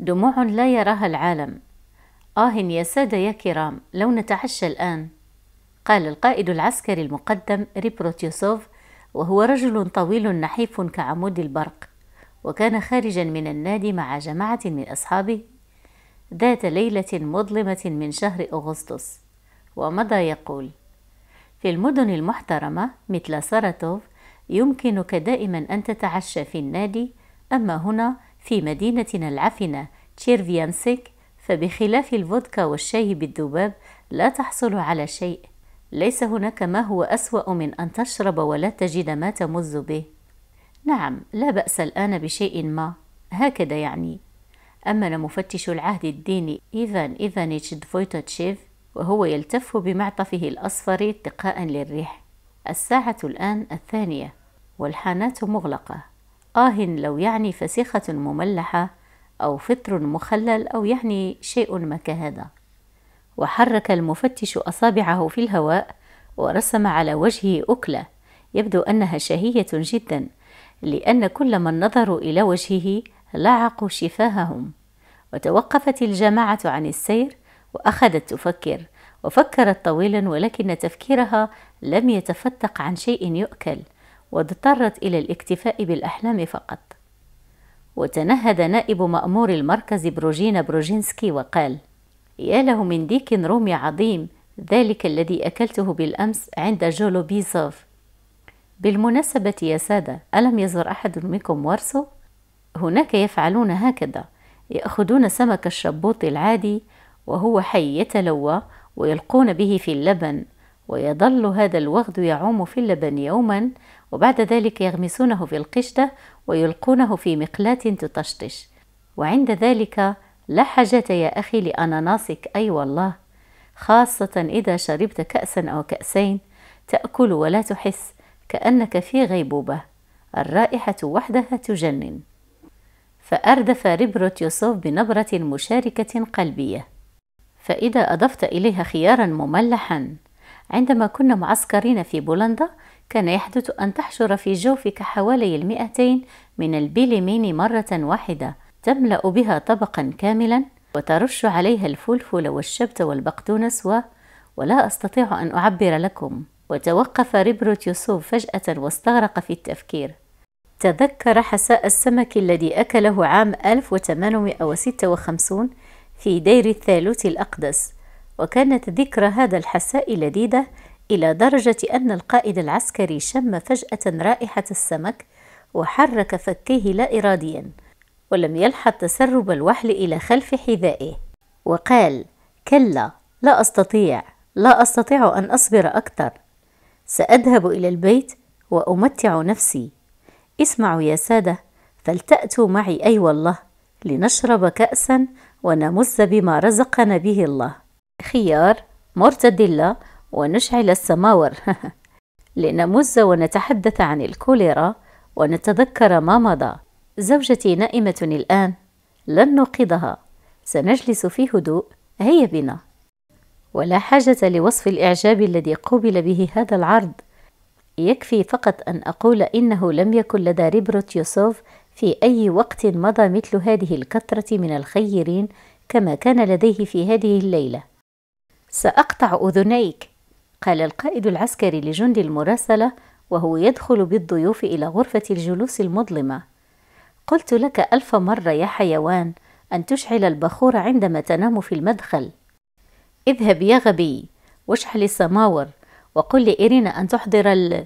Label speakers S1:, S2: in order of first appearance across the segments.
S1: دموع لا يراها العالم آه يا سادة يا كرام لو نتعشى الآن قال القائد العسكري المقدم ريبروتيوسوف وهو رجل طويل نحيف كعمود البرق وكان خارجا من النادي مع جماعة من أصحابه ذات ليلة مظلمة من شهر أغسطس ومضى يقول في المدن المحترمة مثل ساراتوف يمكنك دائما أن تتعشى في النادي أما هنا في مدينتنا العفنة تشيرفيانسك فبخلاف الفودكا والشاي بالذباب لا تحصل على شيء ليس هناك ما هو أسوأ من أن تشرب ولا تجد ما تمز به نعم لا بأس الآن بشيء ما هكذا يعني أمن مفتش العهد الديني إيفان إيفانيتش دفويتوتشيف وهو يلتف بمعطفه الأصفر اتقاء للريح الساعة الآن الثانية والحانات مغلقة آه لو يعني فسيخة مملحة أو فطر مخلل أو يعني شيء ما كهذا وحرك المفتش أصابعه في الهواء ورسم على وجهه أكلة يبدو أنها شهية جدا لأن كل من نظروا إلى وجهه لعقوا شفاههم وتوقفت الجماعة عن السير وأخذت تفكر وفكرت طويلا ولكن تفكيرها لم يتفتق عن شيء يؤكل واضطرت إلى الاكتفاء بالأحلام فقط وتنهد نائب مأمور المركز بروجينا بروجينسكي وقال يا له من ديك رومي عظيم ذلك الذي أكلته بالأمس عند جولوبيزوف بالمناسبة يا سادة ألم يزر أحد منكم وارسو؟ هناك يفعلون هكذا يأخذون سمك الشبوط العادي وهو حي يتلوى ويلقون به في اللبن ويظل هذا الوغد يعوم في اللبن يوما وبعد ذلك يغمسونه في القشدة ويلقونه في مقلاة تطشطش وعند ذلك لا حاجة يا أخي لأناناسك أي أيوة والله خاصة إذا شربت كأسا أو كأسين تأكل ولا تحس كأنك في غيبوبة الرائحة وحدها تجنن فأردف ريبروتيوسوف بنبرة مشاركة قلبية فإذا أضفت إليها خيارا مملحا عندما كنا معسكرين في بولندا كان يحدث أن تحشر في جوفك حوالي المئتين من البيليمين مرة واحدة تملأ بها طبقا كاملا وترش عليها الفلفل والشبت والبقدونس و... ولا أستطيع أن أعبر لكم وتوقف ريبروت يوسوف فجأة واستغرق في التفكير تذكر حساء السمك الذي أكله عام 1856 في دير الثالوث الأقدس وكانت ذكرى هذا الحساء لذيذة إلى درجة أن القائد العسكري شم فجأة رائحة السمك وحرك فكيه لا إراديا ولم يلحظ تسرب الوحل إلى خلف حذائه وقال كلا لا أستطيع لا أستطيع أن أصبر أكثر سأذهب إلى البيت وأمتع نفسي اسمعوا يا سادة فلتأتوا معي أي أيوة والله لنشرب كأسا ونمز بما رزقنا به الله خيار مرتديلا ونشعل السماور لنمز ونتحدث عن الكوليرا ونتذكر ما مضى زوجتي نائمة الآن لن نوقظها سنجلس في هدوء هيا بنا ولا حاجة لوصف الإعجاب الذي قوبل به هذا العرض يكفي فقط أن أقول إنه لم يكن لدى ريبروتيوسوف في أي وقت مضى مثل هذه الكثرة من الخيرين كما كان لديه في هذه الليلة سأقطع أذنيك قال القائد العسكري لجند المراسلة وهو يدخل بالضيوف إلى غرفة الجلوس المظلمة قلت لك ألف مرة يا حيوان أن تشعل البخور عندما تنام في المدخل اذهب يا غبي واشعل السماور وقل لإيرينا أن تحضر ال...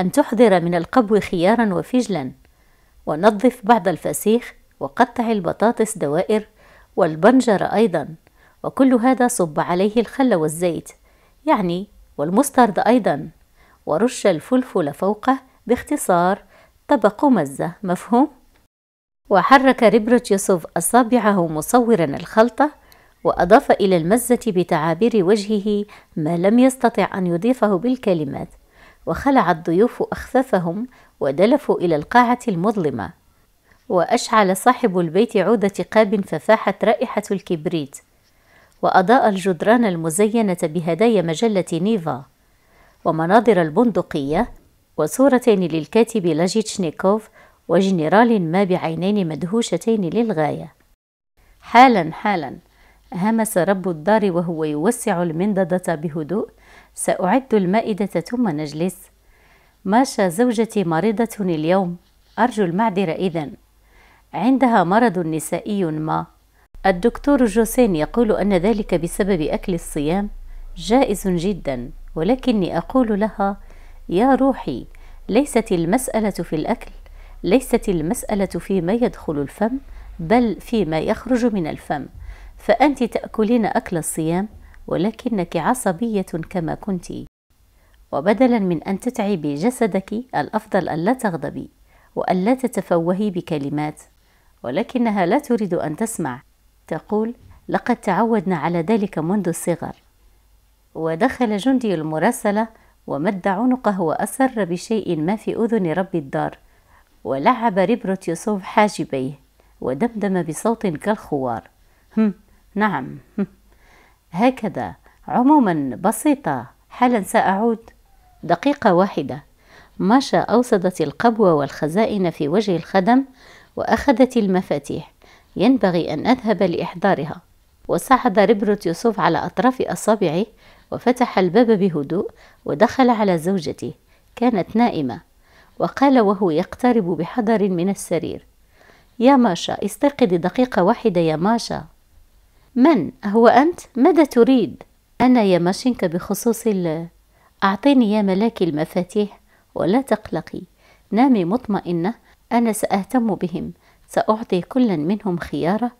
S1: أن تحضر من القبو خيارا وفجلا ونظف بعض الفسيخ وقطع البطاطس دوائر والبنجر أيضا وكل هذا صب عليه الخل والزيت يعني والمسترد أيضا ورش الفلفل فوقه باختصار طبق مزة مفهوم؟ وحرك يوسف أصابعه مصورا الخلطة وأضاف إلى المزة بتعابير وجهه ما لم يستطع أن يضيفه بالكلمات وخلع الضيوف أخفافهم ودلفوا إلى القاعة المظلمة وأشعل صاحب البيت عودة قاب ففاحت رائحة الكبريت وأضاء الجدران المزينة بهدايا مجلة نيفا ومناظر البندقية وصورتين للكاتب لاجيتشنيكوف وجنرال ما بعينين مدهوشتين للغاية حالا حالا همس رب الدار وهو يوسع المنضدة بهدوء سأعد المائدة ثم نجلس ماشا زوجتي مريضة اليوم أرجو المعذرة إذن عندها مرض نسائي ما الدكتور جوسين يقول أن ذلك بسبب أكل الصيام جائز جدا ولكني أقول لها يا روحي ليست المسألة في الأكل ليست المسألة فيما يدخل الفم بل فيما يخرج من الفم فأنت تأكلين أكل الصيام ولكنك عصبية كما كنت وبدلا من أن تتعبي جسدك الأفضل ألا تغضبي وألا تتفوهي بكلمات ولكنها لا تريد أن تسمع تقول لقد تعودنا على ذلك منذ الصغر ودخل جندي المراسلة ومد عنقه وأسر بشيء ما في أذن رب الدار ولعب ربرة يوسف حاجبيه ودمدم بصوت كالخوار هم نعم هم هكذا عموما بسيطة حالا سأعود دقيقة واحدة ماشا أوصدت القبو والخزائن في وجه الخدم وأخذت المفاتيح ينبغي أن أذهب لإحضارها وصعد ربرة يوسف على أطراف أصابعه وفتح الباب بهدوء ودخل على زوجته كانت نائمة وقال وهو يقترب بحذر من السرير يا ماشا استيقظي دقيقة واحدة يا ماشا من هو أنت ماذا تريد أنا يا ماشينكا بخصوص ال أعطيني يا ملاكي المفاتيح ولا تقلقي نامي مطمئنة أنا سأهتم بهم سأعطي كلا منهم خيارة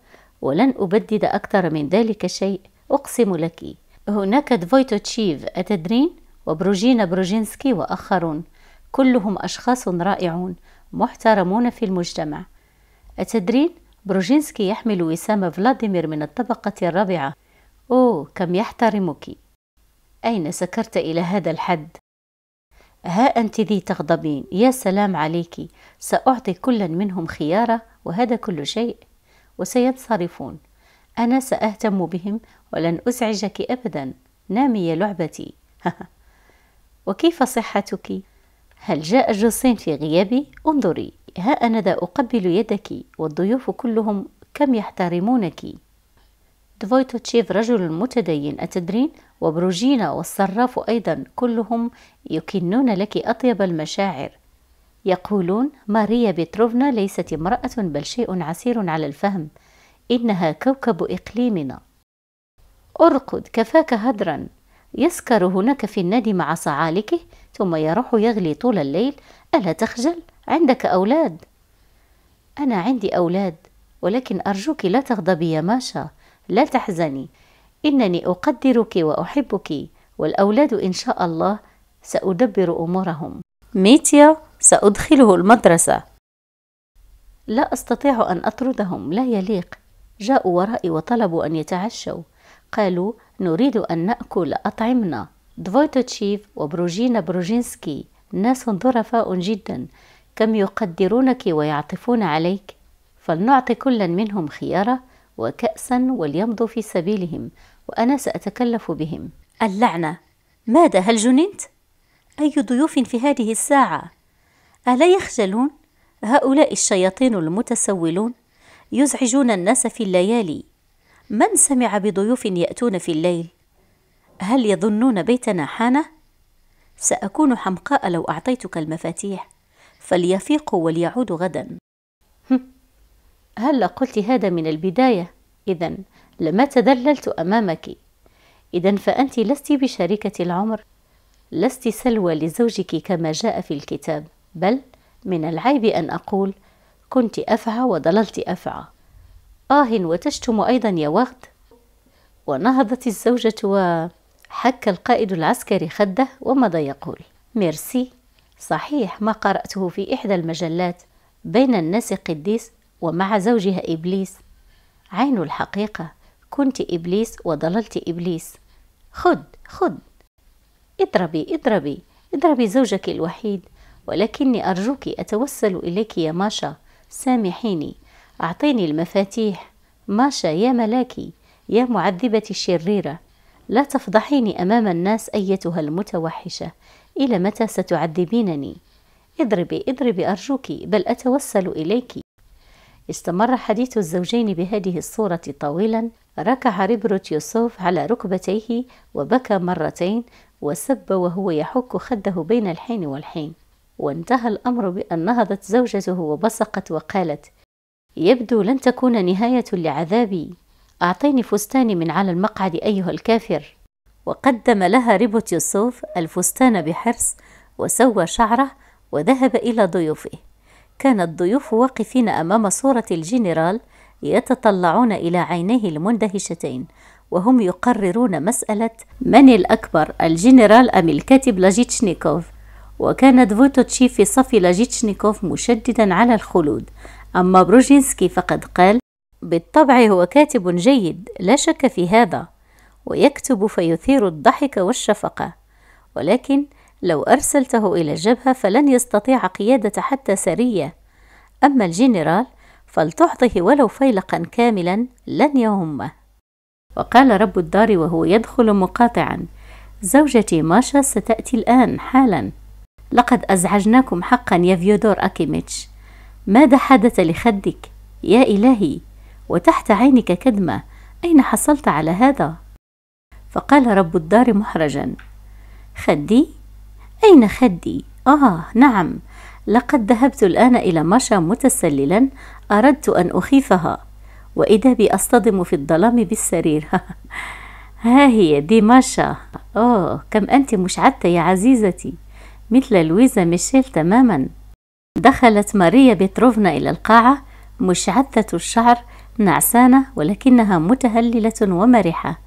S1: ولن أبدد أكثر من ذلك شيء أقسم لك هناك تشيف أتدرين وبروجينا بروجينسكي وآخرون كلهم أشخاص رائعون محترمون في المجتمع أتدرين بروجينسكي يحمل وسام فلاديمير من الطبقة الرابعة أوه كم يحترمك أين سكرت إلى هذا الحد؟ ها أنت ذي تغضبين يا سلام عليك سأعطي كل منهم خيارة وهذا كل شيء وسينصرفون أنا سأهتم بهم ولن أزعجك أبدا نامي يا لعبتي وكيف صحتك؟ هل جاء جوسين في غيابي؟ انظري ها أنا ذا أقبل يدك والضيوف كلهم كم يحترمونك دفويتوتشيف رجل متدين أتدرين وبروجينا والصراف أيضا كلهم يكنون لك أطيب المشاعر يقولون ماريا بيتروفنا ليست امرأة بل شيء عسير على الفهم إنها كوكب إقليمنا أرقد كفاك هدرا يسكر هناك في النادي مع صعالكه ثم يروح يغلي طول الليل ألا تخجل عندك أولاد أنا عندي أولاد ولكن أرجوك لا تغضبي يا ماشا لا تحزني إنني أقدرك وأحبك والأولاد إن شاء الله سأدبر أمورهم ميتيا سأدخله المدرسة لا أستطيع أن أطردهم لا يليق جاءوا ورائي وطلبوا أن يتعشوا قالوا نريد أن نأكل أطعمنا دفويتوتشيف وبروجينا بروجينسكي ناس ظرفاء جدا كم يقدرونك ويعطفون عليك فلنعطي كلا منهم خيارة وكأسا وليمضوا في سبيلهم وأنا سأتكلف بهم اللعنة ماذا هل جننت؟ أي ضيوف في هذه الساعة؟ ألا يخجلون؟ هؤلاء الشياطين المتسولون يزعجون الناس في الليالي من سمع بضيوف يأتون في الليل؟ هل يظنون بيتنا حانة؟ سأكون حمقاء لو أعطيتك المفاتيح فليفيق وليعود غدا هلا قلت هذا من البداية إذا لما تذللت أمامك إذا فأنت لست بشريكة العمر لست سلوى لزوجك كما جاء في الكتاب بل من العيب أن أقول كنت أفعى وضللت أفعى آه وتشتم أيضا يا وغد ونهضت الزوجة وحك القائد العسكري خده ومضى يقول ميرسي صحيح ما قرأته في إحدى المجلات بين الناس قديس ومع زوجها إبليس عين الحقيقة كنت إبليس وضللت إبليس خد خد اضربي اضربي اضربي زوجك الوحيد ولكني أرجوك أتوسل إليك يا ماشا سامحيني أعطيني المفاتيح ماشا يا ملاكي يا معذبتي الشريرة لا تفضحيني أمام الناس أيتها المتوحشة إلى متى ستعذبينني اضربي اضربي أرجوك بل أتوسل إليك استمر حديث الزوجين بهذه الصورة طويلا ركع ريبروت يوسف على ركبتيه وبكى مرتين وسب وهو يحك خده بين الحين والحين وانتهى الأمر بأن نهضت زوجته وبصقت وقالت يبدو لن تكون نهاية لعذابي أعطيني فستاني من على المقعد أيها الكافر وقدم لها ريبوتيوسوف الفستان بحرص وسوى شعره وذهب إلى ضيوفه كان الضيوف واقفين أمام صورة الجنرال يتطلعون إلى عينيه المندهشتين وهم يقررون مسألة من الأكبر الجنرال أم الكاتب لاجيتشنيكوف وكانت فوتوتشي في صف لاجيتشنيكوف مشددا على الخلود أما بروجينسكي فقد قال بالطبع هو كاتب جيد لا شك في هذا ويكتب فيثير الضحك والشفقة ولكن لو أرسلته إلى الجبهة فلن يستطيع قيادة حتى سرية أما الجنرال فلتعطه ولو فيلقا كاملا لن يهمه وقال رب الدار وهو يدخل مقاطعا زوجتي ماشا ستأتي الآن حالا لقد أزعجناكم حقا يا فيودور أكيميتش ماذا حدث لخدك يا إلهي وتحت عينك كدمة أين حصلت على هذا؟ فقال رب الدار محرجا خدي؟ أين خدي؟ آه نعم لقد ذهبت الآن إلى ماشا متسللا أردت أن أخيفها وإذا بي أصطدم في الظلام بالسرير ها هي دي ماشا أوه كم أنت مشعتة يا عزيزتي مثل لويزا ميشيل تماما دخلت ماريا بيتروفنا إلى القاعة مشعثة الشعر نعسانة ولكنها متهللة ومرحة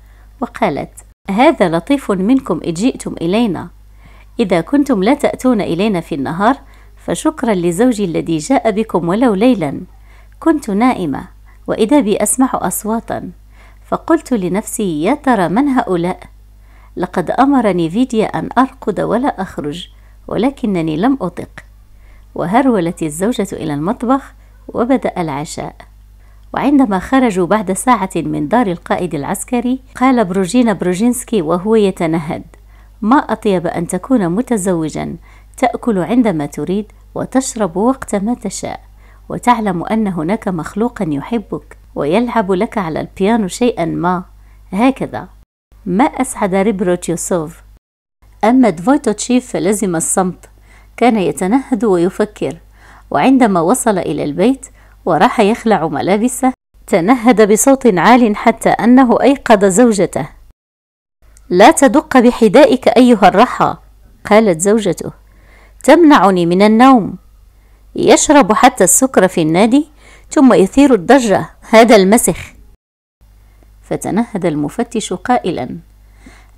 S1: وقالت هذا لطيف منكم إن جئتم إلينا إذا كنتم لا تأتون إلينا في النهار فشكرا لزوجي الذي جاء بكم ولو ليلا كنت نائمة وإذا بي أسمع أصواتا فقلت لنفسي يا ترى من هؤلاء لقد أمرني فيديا أن أرقد ولا أخرج ولكنني لم أطق وهرولت الزوجة إلى المطبخ وبدأ العشاء وعندما خرجوا بعد ساعة من دار القائد العسكري قال بروجينا بروجينسكي وهو يتنهد ما أطيب أن تكون متزوجا تأكل عندما تريد وتشرب وقت ما تشاء وتعلم أن هناك مخلوقا يحبك ويلعب لك على البيانو شيئا ما هكذا ما أسعد ريبروتيوسوف أما تشيف فلزم الصمت كان يتنهد ويفكر وعندما وصل إلى البيت وراح يخلع ملابسه تنهد بصوت عال حتى أنه أيقظ زوجته لا تدق بحذائك أيها الرحى قالت زوجته تمنعني من النوم يشرب حتى السكر في النادي ثم يثير الضجة هذا المسخ فتنهد المفتش قائلا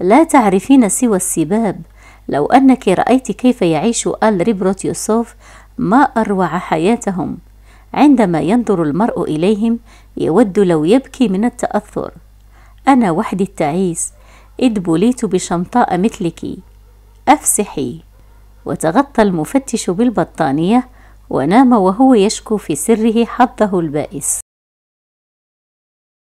S1: لا تعرفين سوى السباب لو أنك رأيت كيف يعيش آل ريبروتيوسوف ما أروع حياتهم عندما ينظر المرء إليهم يود لو يبكي من التأثر أنا وحدي التعيس إذ بليت بشمطاء مثلك أفسحي وتغطى المفتش بالبطانية ونام وهو يشكو في سره حظه البائس